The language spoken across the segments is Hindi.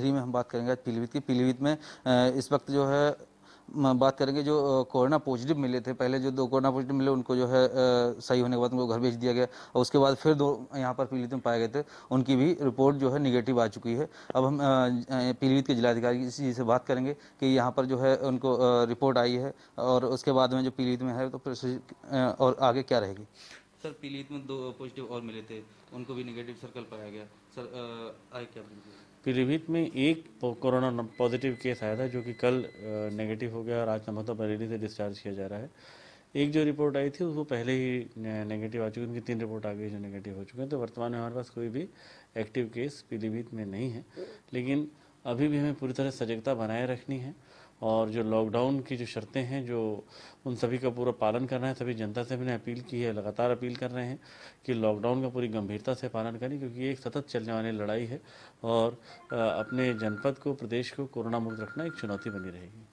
थ्री में हम बात करेंगे आज पीलीभीत की पीलीभीत में इस वक्त जो है बात करेंगे जो कोरोना पॉजिटिव मिले थे पहले जो दो कोरोना पॉजिटिव मिले उनको जो है सही होने के बाद उनको घर भेज दिया गया और उसके बाद फिर दो यहाँ पर पीलीभीत में पाए गए थे उनकी भी रिपोर्ट जो है निगेटिव आ चुकी है अब हम पीलीभीत के जिलाधिकारी जी से बात करेंगे कि यहाँ पर जो है उनको रिपोर्ट आई है और उसके बाद में जो पीलीभीत में है तो और आगे क्या रहेगी सर पीलीभीत में दो पॉजिटिव और मिले थे उनको भी निगेटिव सर्कल पाया गया सर आए क्या पीलीभीत में एक कोरोना पॉजिटिव केस आया था जो कि कल नेगेटिव हो गया और आज नमहता बरेली तो से डिस्चार्ज किया जा रहा है एक जो रिपोर्ट आई थी वो पहले ही नेगेटिव आ चुकी उनकी तीन रिपोर्ट आ गई जो नेगेटिव हो चुके हैं तो वर्तमान में हमारे पास कोई भी एक्टिव केस पीलीभीत में नहीं है लेकिन अभी भी हमें पूरी तरह सजगता बनाए रखनी है और जो लॉकडाउन की जो शर्तें हैं जो उन सभी का पूरा पालन करना है सभी जनता से मैंने अपील की है लगातार अपील कर रहे हैं कि लॉकडाउन का पूरी गंभीरता से पालन करें क्योंकि ये एक सतत चलने वाली लड़ाई है और अपने जनपद को प्रदेश को कोरोना मुक्त रखना एक चुनौती बनी रहेगी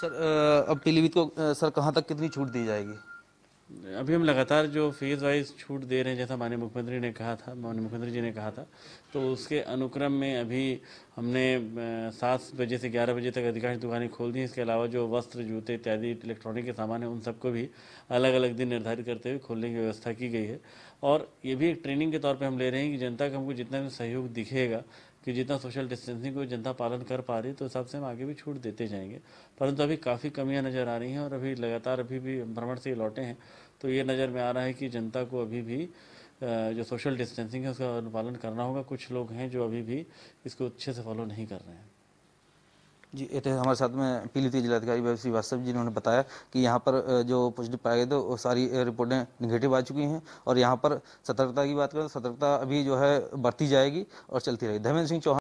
सर अब पीलीभीत को सर कहाँ तक कितनी छूट दी जाएगी अभी हम लगातार जो फेज़ वाइज छूट दे रहे हैं जैसा माननीय मुख्यमंत्री ने कहा था माननीय मुख्यमंत्री जी ने कहा था तो उसके अनुक्रम में अभी हमने सात बजे से ग्यारह बजे तक अधिकांश दुकानें खोल दी हैं इसके अलावा जो वस्त्र जूते इत्यादि इलेक्ट्रॉनिक के सामान हैं उन सबको भी अलग अलग दिन निर्धारित करते हुए खोलने की व्यवस्था की गई है और ये भी एक ट्रेनिंग के तौर पर हम ले रहे हैं कि जनता का हमको जितना भी सहयोग दिखेगा कि जितना सोशल डिस्टेंसिंग को जनता पालन कर पा रही है तो हिसाब से हम आगे भी छूट देते जाएंगे परंतु अभी काफ़ी कमियां नज़र आ रही हैं और अभी लगातार अभी भी भ्रमण से लौटे हैं तो ये नज़र में आ रहा है कि जनता को अभी भी जो सोशल डिस्टेंसिंग है उसका अनुपालन करना होगा कुछ लोग हैं जो अभी भी इसको अच्छे से फॉलो नहीं कर रहे हैं जी ये तो हमारे साथ में पीलीतीत जिलाधिकारी वैभव श्रीवास्तव जी ने बताया कि यहाँ पर जो पॉजिटिव पाए गए थे वो सारी रिपोर्टें निगेटिव आ चुकी हैं और यहाँ पर सतर्कता की बात करें तो सतर्कता अभी जो है बढ़ती जाएगी और चलती रहेगी धर्मेंद्र सिंह चौहान